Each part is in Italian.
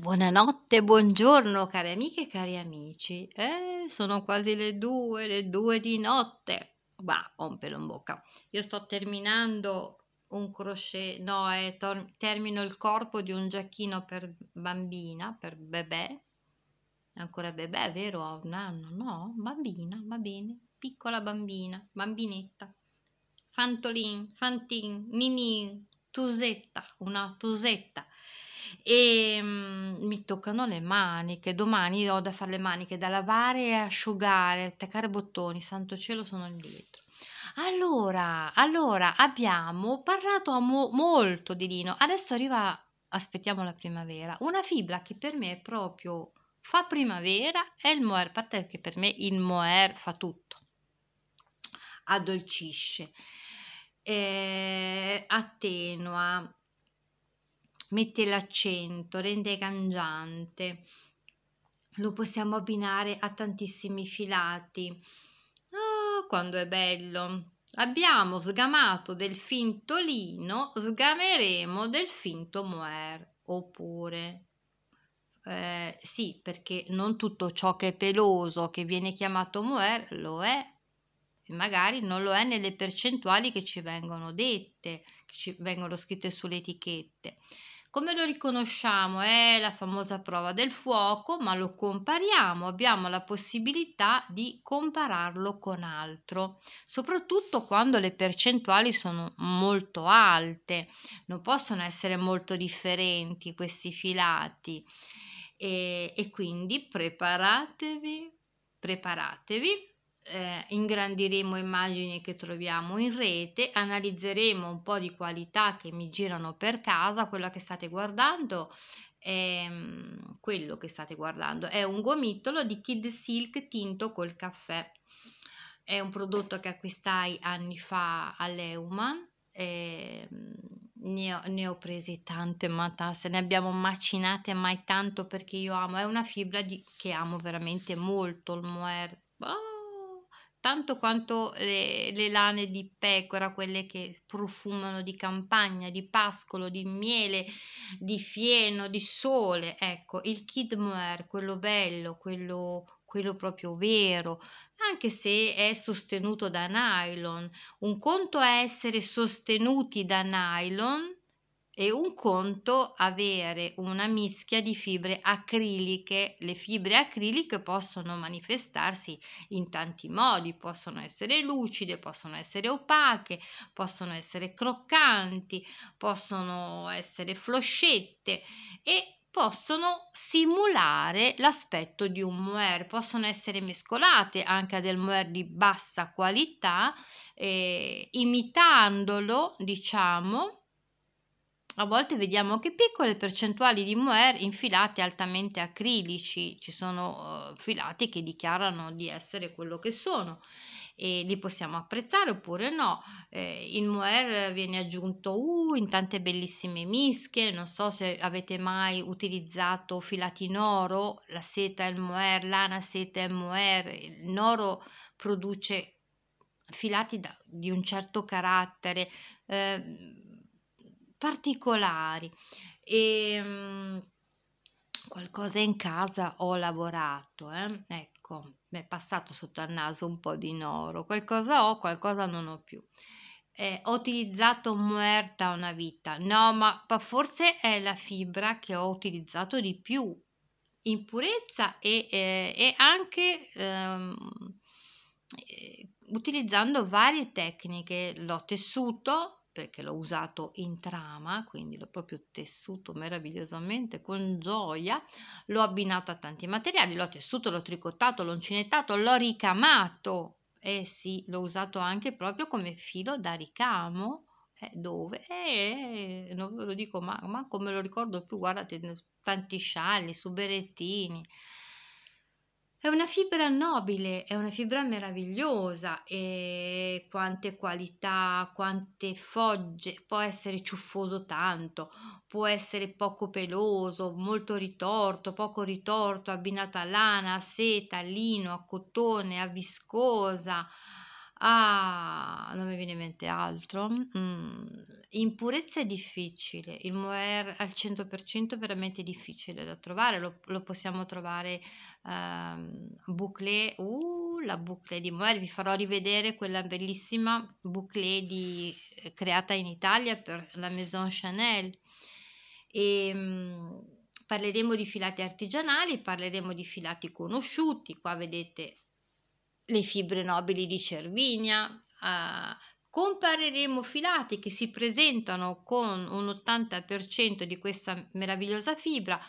Buonanotte, buongiorno cari amiche e cari amici. Eh, sono quasi le due, le due di notte. Va, ho un pelo in bocca. Io sto terminando un crochet, no, eh, tor- termino il corpo di un giacchino per bambina, per bebè. Ancora bebè, vero? Ha un anno, no? Bambina, va bene. Piccola bambina, bambinetta. Fantolin, Fantin, Nini, Tusetta, una Tusetta e mh, mhmm, mi toccano le maniche. Domani ho da fare le maniche da lavare e asciugare, attaccare bottoni. Santo cielo, sono indietro. Allora, allora abbiamo parlato mo molto di lino. Adesso arriva, aspettiamo la primavera. Una fibra che per me è proprio fa primavera è il moer, a parte che per me il moer fa tutto. Addolcisce, eh, attenua, mette l'accento, rende cangiante. Lo possiamo abbinare a tantissimi filati. Oh, quando è bello! Abbiamo sgamato del finto lino, sgameremo del finto moer. Oppure eh, sì, perché non tutto ciò che è peloso, che viene chiamato moer, lo è, e magari non lo è nelle percentuali che ci vengono dette, che ci vengono scritte sulle etichette. Come lo riconosciamo? È la famosa prova del fuoco, ma lo compariamo, abbiamo la possibilità di compararlo con altro, soprattutto quando le percentuali sono molto alte, non possono essere molto differenti questi filati e, e quindi preparatevi, preparatevi eh, ingrandiremo immagini che troviamo in rete, analizzeremo un po' di qualità che mi girano per casa, quella che state guardando è ehm, quello che state guardando, è un gomitolo di Kid Silk tinto col caffè. È un prodotto che acquistai anni fa all'Euman, eh, ne, ho, ne ho presi tante, ma se ne abbiamo macinate mai tanto perché io amo, è una fibra di, che amo veramente molto, il moer. Ah! tanto quanto le, le, lane di pecora, quelle che profumano di campagna, di pascolo, di miele, di fieno, di sole. Ecco, il kid kidmoer, quello bello, quello, quello proprio vero, anche se è sostenuto da nylon. Un conto è essere sostenuti da nylon e un conto avere una mischia di fibre acriliche. Le fibre acriliche possono manifestarsi in tanti modi, possono essere lucide, possono essere opache, possono essere croccanti, possono essere floscette e possono simulare l'aspetto di un moer, possono essere mescolate anche a del moer di bassa qualità, eh, imitandolo, diciamo, a volte vediamo anche piccole percentuali di mohair in filati altamente acrilici, ci sono eh, filati che dichiarano di essere quello che sono e li possiamo apprezzare oppure no. Eh, il mohair viene aggiunto uh, in tante bellissime mische, non so se avete mai utilizzato filati in oro, la seta e il mohair, lana, seta e mohair, il noro produce filati da, di un certo carattere. Eh, particolari e ehm, mh, qualcosa in casa ho lavorato, eh? ecco, mi è passato sotto al naso un po' di noro, qualcosa ho, qualcosa non ho più. Eh, ho utilizzato muerta una vita, no, ma forse è la fibra che ho utilizzato di più in purezza e, eh, e anche ehm, eh, utilizzando varie tecniche, l'ho tessuto perché l'ho usato in trama, quindi l'ho proprio tessuto meravigliosamente con gioia, l'ho abbinato a tanti materiali, l'ho tessuto, l'ho tricottato, l'ho uncinettato, l'ho ricamato, eh sì, l'ho usato anche proprio come filo da ricamo, eh, dove? Eh, non ve lo dico, ma, ma come lo ricordo più, guardate, tanti scialli, su berettini, è una fibra nobile, è una fibra meravigliosa e quante qualità, quante fogge, può essere ciuffoso tanto, può essere poco peloso, molto ritorto, poco ritorto, abbinato a lana, a seta, a lino, a cotone, a viscosa, Ah, non mi viene in mente altro. Mm, impurezza è difficile, il moer al 100% è veramente difficile da trovare, lo, lo possiamo trovare ehm, bouclé, uh, la bouclé di moer, vi farò rivedere quella bellissima bouclé di, eh, creata in Italia per la Maison Chanel. E, mm, parleremo di filati artigianali, parleremo di filati conosciuti, qua vedete le fibre nobili di Cervinia, eh, compareremo filati che si presentano con un 80% di questa meravigliosa fibra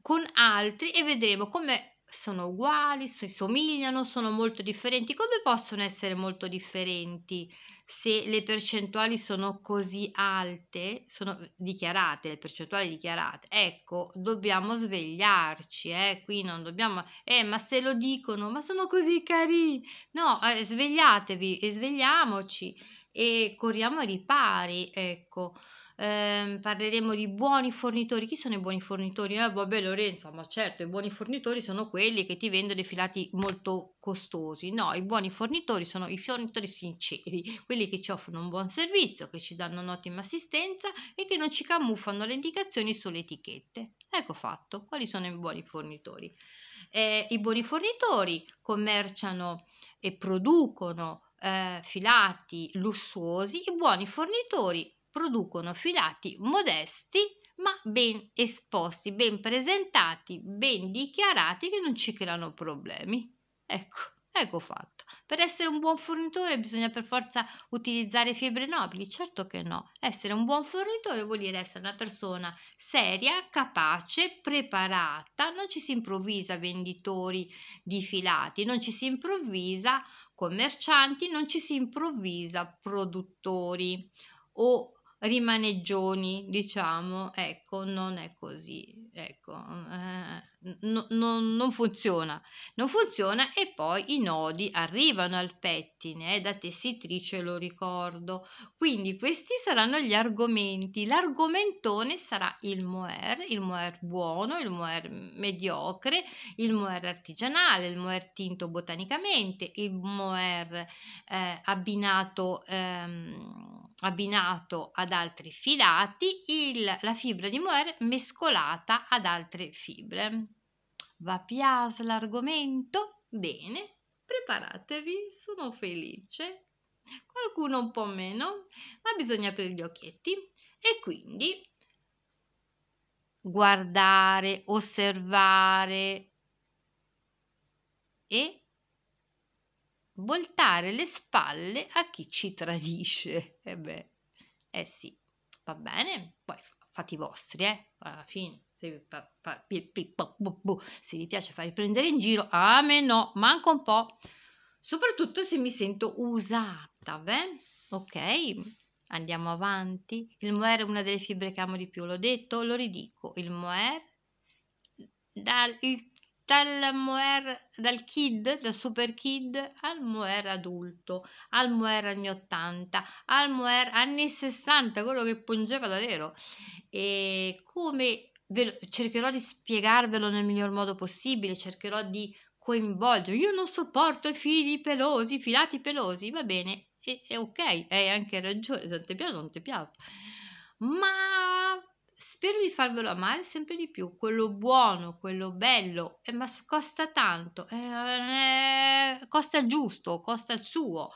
con altri e vedremo come sono uguali, si somigliano, sono molto differenti, come possono essere molto differenti se le percentuali sono così alte, sono dichiarate, le percentuali dichiarate, ecco, dobbiamo svegliarci, eh, qui non dobbiamo, eh, ma se lo dicono, ma sono così carini, no, eh, svegliatevi e svegliamoci e corriamo ai ripari, ecco eh, parleremo di buoni fornitori. Chi sono i buoni fornitori? Eh, vabbè, Lorenzo, ma certo, i buoni fornitori sono quelli che ti vendono i filati molto costosi. No, i buoni fornitori sono i fornitori sinceri, quelli che ci offrono un buon servizio, che ci danno un'ottima assistenza e che non ci camuffano le indicazioni sulle etichette. Ecco fatto, quali sono i buoni fornitori? Eh, I buoni fornitori commerciano e producono eh, filati lussuosi, i buoni fornitori producono filati modesti ma ben esposti, ben presentati, ben dichiarati che non ci creano problemi. Ecco, ecco fatto. Per essere un buon fornitore bisogna per forza utilizzare fibre nobili? Certo che no. Essere un buon fornitore vuol dire essere una persona seria, capace, preparata. Non ci si improvvisa venditori di filati, non ci si improvvisa commercianti, non ci si improvvisa produttori o rimaneggioni, diciamo, ecco, non è così, ecco, eh, no, no, non funziona, non funziona e poi i nodi arrivano al pettine, eh, da tessitrice lo ricordo, quindi questi saranno gli argomenti, l'argomentone sarà il moer, il moer buono, il moer mediocre, il moer artigianale, il moer tinto botanicamente, il moer eh, abbinato, ehm, abbinato ad ad altri filati, il, la fibra di mohair mescolata ad altre fibre. Va pias l'argomento? Bene, preparatevi, sono felice. Qualcuno un po' meno, ma bisogna aprire gli occhietti e quindi guardare, osservare e voltare le spalle a chi ci tradisce. E eh beh, eh sì, va bene, poi fatti i vostri, eh, alla fine. Se vi, pa, pa, pi, pi, pa, bu, bu. se vi piace farvi prendere in giro, a me no, manca un po'. Soprattutto se mi sento usata, beh? ok? Andiamo avanti. Il moer è una delle fibre che amo di più, l'ho detto, lo ridico. Il moer dal il dal moer dal kid, dal super kid al moer adulto, al moer anni 80, al moer anni 60, quello che pungeva davvero. E come ve, cercherò di spiegarvelo nel miglior modo possibile, cercherò di coinvolgere. Io non sopporto i fili pelosi, i filati pelosi, va bene, è, è ok, hai anche ragione, se non ti piace, non ti piace. Ma spero di farvelo amare sempre di più, quello buono, quello bello, eh, ma costa tanto, eh, eh costa giusto, costa il suo.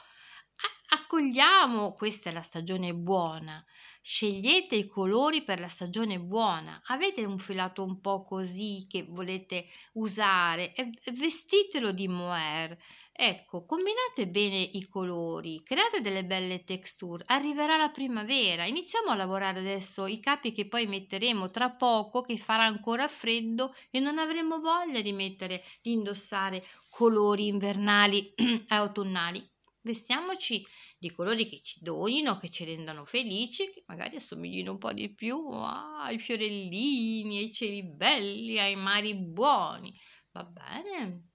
Accogliamo, questa è la stagione buona, scegliete i colori per la stagione buona, avete un filato un po' così che volete usare, eh, vestitelo di mohair, Ecco, combinate bene i colori, create delle belle texture, arriverà la primavera, iniziamo a lavorare adesso i capi che poi metteremo tra poco che farà ancora freddo e non avremo voglia di mettere, di indossare colori invernali e autunnali. Vestiamoci di colori che ci donino, che ci rendano felici, che magari assomiglino un po' di più ai fiorellini, ai cieli belli, ai mari buoni. Va bene?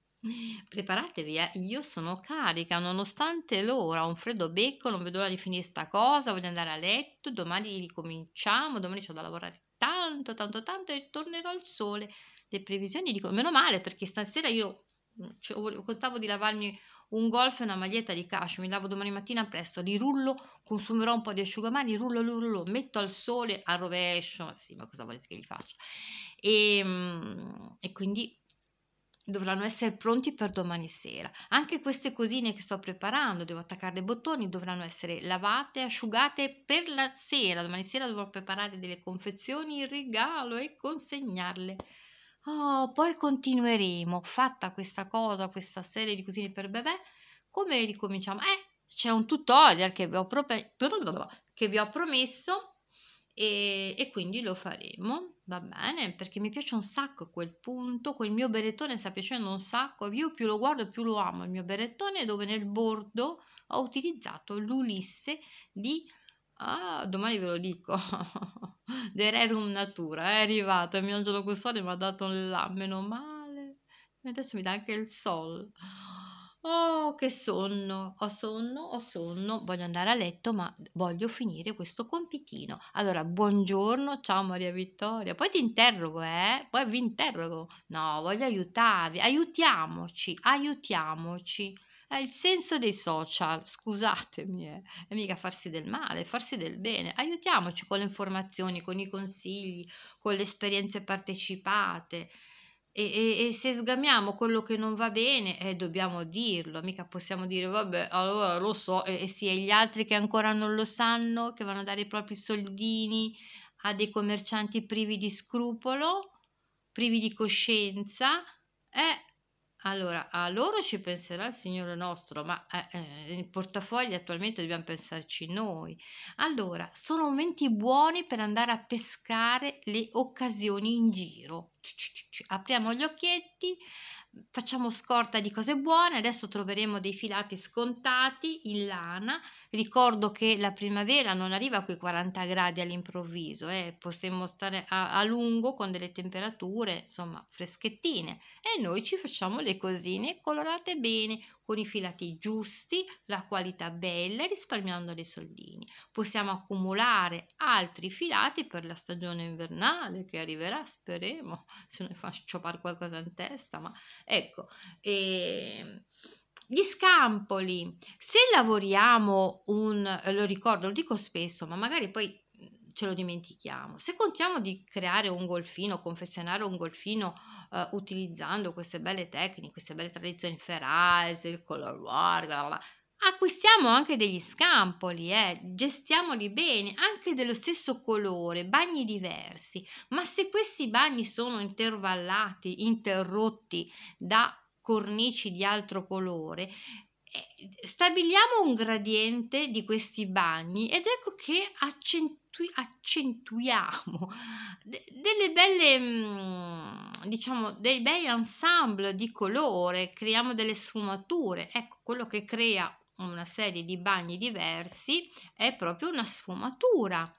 Preparatevi, eh. io sono carica, nonostante l'ora, ho un freddo becco, non vedo l'ora di finire sta cosa, voglio andare a letto, domani ricominciamo, domani c'ho da lavorare tanto, tanto, tanto e tornerò al sole. Le previsioni dicono, meno male perché stasera io mm, cioè, contavo di lavarmi un golf e una maglietta di cascio, mi lavo domani mattina presto, li rullo, consumerò un po' di asciugamani, rullo, rullo, rullo metto al sole, a rovescio, sì ma cosa volete che gli faccia? E, ehm, e quindi dovranno essere pronti per domani sera. Anche queste cosine che sto preparando, devo attaccare dei bottoni, dovranno essere lavate, asciugate per la sera. Domani sera dovrò preparare delle confezioni in regalo e consegnarle. Oh, poi continueremo. Fatta questa cosa, questa serie di cosine per bebè, come ricominciamo? Eh, c'è un tutorial che vi ho, pro- che vi ho promesso e, e quindi lo faremo. Va bene, perché mi piace un sacco quel punto, quel mio berettone sta piacendo un sacco, io più lo guardo più lo amo, il mio berettone dove nel bordo ho utilizzato l'Ulisse di Ah, domani ve lo dico. The Rerum Natura è arrivato. Il mio angelo custode mi ha dato un là. Meno male. adesso mi dà anche il sol. Oh, che sonno, ho sonno, ho sonno, voglio andare a letto, ma voglio finire questo compitino. Allora, buongiorno, ciao Maria Vittoria. Poi ti interrogo, eh? Poi vi interrogo. No, voglio aiutarvi, aiutiamoci, aiutiamoci. È il senso dei social, scusatemi, eh. è mica farsi del male, farsi del bene. Aiutiamoci con le informazioni, con i consigli, con le esperienze partecipate. E, e, e, se sgamiamo quello che non va bene, eh, dobbiamo dirlo, mica possiamo dire vabbè, allora lo so, e, e sì, e gli altri che ancora non lo sanno, che vanno a dare i propri soldini a dei commercianti privi di scrupolo, privi di coscienza, eh, allora, a loro ci penserà il Signore nostro, ma eh, eh il portafogli attualmente dobbiamo pensarci noi. Allora, sono momenti buoni per andare a pescare le occasioni in giro. Apriamo gli occhietti, facciamo scorta di cose buone, adesso troveremo dei filati scontati in lana, ricordo che la primavera non arriva a quei 40 gradi all'improvviso, eh. possiamo stare a, a, lungo con delle temperature insomma freschettine e noi ci facciamo le cosine colorate bene, con i filati giusti, la qualità bella e risparmiando dei soldini. Possiamo accumulare altri filati per la stagione invernale che arriverà, speremo, se ne faccio fare qualcosa in testa, ma ecco. E ehm, gli scampoli, se lavoriamo un, lo ricordo, lo dico spesso, ma magari poi ce lo dimentichiamo. Se contiamo di creare un golfino, confezionare un golfino eh, utilizzando queste belle tecniche, queste belle tradizioni ferase, il color war, bla bla, acquistiamo anche degli scampoli, eh, gestiamoli bene, anche dello stesso colore, bagni diversi, ma se questi bagni sono intervallati, interrotti da cornici di altro colore, eh, stabiliamo un gradiente di questi bagni ed ecco che accentui, accentuiamo de, delle belle mm, diciamo dei bei ensemble di colore creiamo delle sfumature ecco quello che crea una serie di bagni diversi è proprio una sfumatura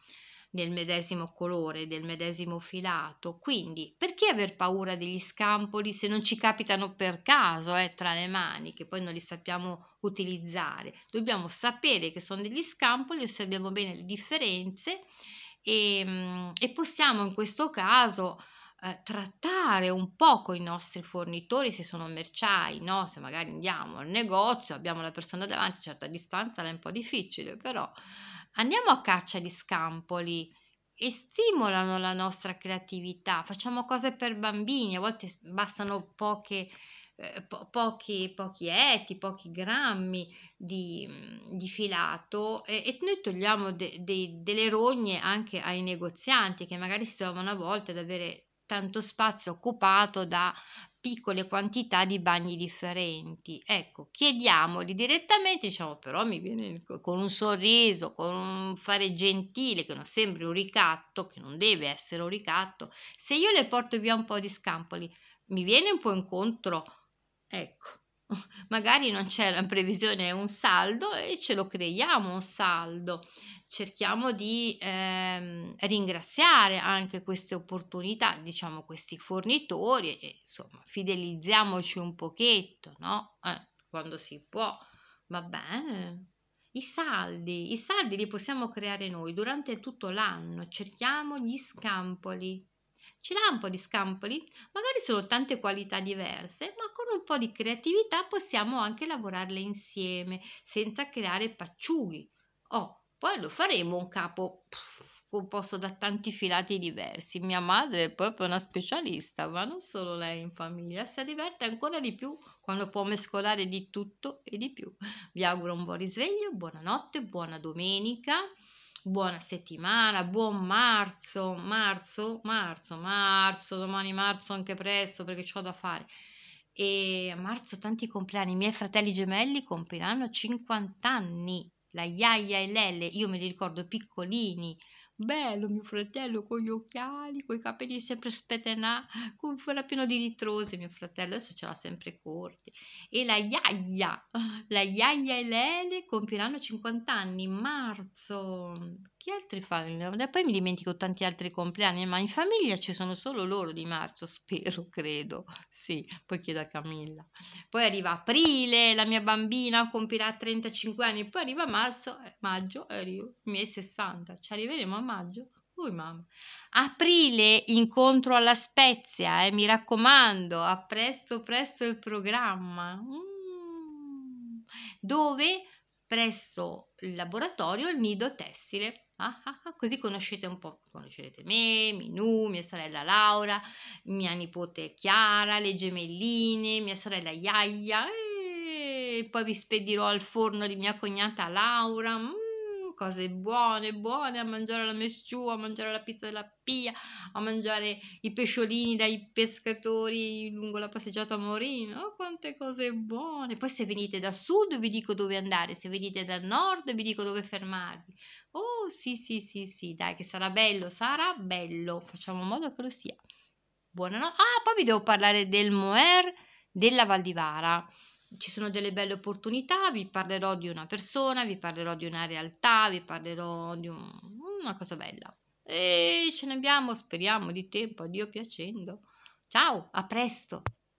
del medesimo colore, del medesimo filato. Quindi, perché aver paura degli scampoli se non ci capitano per caso eh, tra le mani, che poi non li sappiamo utilizzare? Dobbiamo sapere che sono degli scampoli, osserviamo bene le differenze e, mm, e possiamo in questo caso eh, trattare un po' con i nostri fornitori se sono merciai, no? se magari andiamo al negozio, abbiamo la persona davanti, certo a certa distanza è un po' difficile, però Andiamo a caccia di scampoli e stimolano la nostra creatività. Facciamo cose per bambini, a volte bastano poche, eh, po- pochi, pochi eti, pochi grammi di, mm, di filato e, e, noi togliamo de- de- delle rogne anche ai negozianti che magari si trovano a volte ad avere tanto spazio occupato da piccole quantità di bagni differenti. Ecco, chiediamoli direttamente, diciamo però mi viene con un sorriso, con un fare gentile che non sembri un ricatto, che non deve essere un ricatto, se io le porto via un po' di scampoli, mi viene un po' incontro. Ecco. magari non c'è una previsione, un saldo e ce lo creiamo un saldo. Cerchiamo di ehm, ringraziare anche queste opportunità, diciamo questi fornitori, e, insomma, fidelizziamoci un pochetto, no? Eh, quando si può, va bene. I saldi, i saldi li possiamo creare noi durante tutto l'anno, cerchiamo gli scampoli, Ce l'ha un po' di scampoli? Magari sono tante qualità diverse, ma con un po' di creatività possiamo anche lavorarle insieme, senza creare pacciughi. Oh, poi lo faremo un capo pff, composto da tanti filati diversi. Mia madre è proprio una specialista, ma non solo lei in famiglia, si diverte ancora di più quando può mescolare di tutto e di più. Vi auguro un buon risveglio, buonanotte, buona domenica buona settimana, buon marzo, marzo, marzo, marzo, domani marzo anche presto perché ho da fare. E a marzo tanti compleanni, i miei fratelli gemelli compiranno 50 anni, la Iaia e Lele, io me li ricordo piccolini, bello mio fratello con gli occhiali, con i capelli sempre spetenati, con quella piena di ritrose, mio fratello adesso ce l'ha sempre corti. E la Iaia, la Iaia e Lele compiranno 50 anni in marzo, chi altri fanno? E poi mi dimentico tanti altri compleanni, ma in famiglia ci sono solo loro di marzo, spero, credo. Sì, poi chiedo a Camilla. Poi arriva aprile, la mia bambina compirà 35 anni, poi arriva marzo, eh, maggio, eh, arrivo, i miei 60. Ci arriveremo a maggio? Ui, mamma. Aprile, incontro alla Spezia, eh, mi raccomando, a presto, presto il programma. Mm. Dove? presso il laboratorio il nido tessile. Ah, ah, ah, così conoscete un po', conoscerete me, Minù, mia sorella Laura, mia nipote Chiara, le gemelline, mia sorella Iaia e poi vi spedirò al forno di mia cognata Laura. Mm cose buone, buone, a mangiare la mesciù, a mangiare la pizza della pia, a mangiare i pesciolini dai pescatori lungo la passeggiata a Morino, oh, quante cose buone. Poi se venite da sud vi dico dove andare, se venite dal nord vi dico dove fermarvi. Oh sì, sì, sì, sì, dai che sarà bello, sarà bello, facciamo in modo che lo sia. Buonanotte. Ah, poi vi devo parlare del Moer della Valdivara ci sono delle belle opportunità, vi parlerò di una persona, vi parlerò di una realtà, vi parlerò di un, una cosa bella. E ce ne abbiamo, speriamo, di tempo, addio piacendo. Ciao, a presto!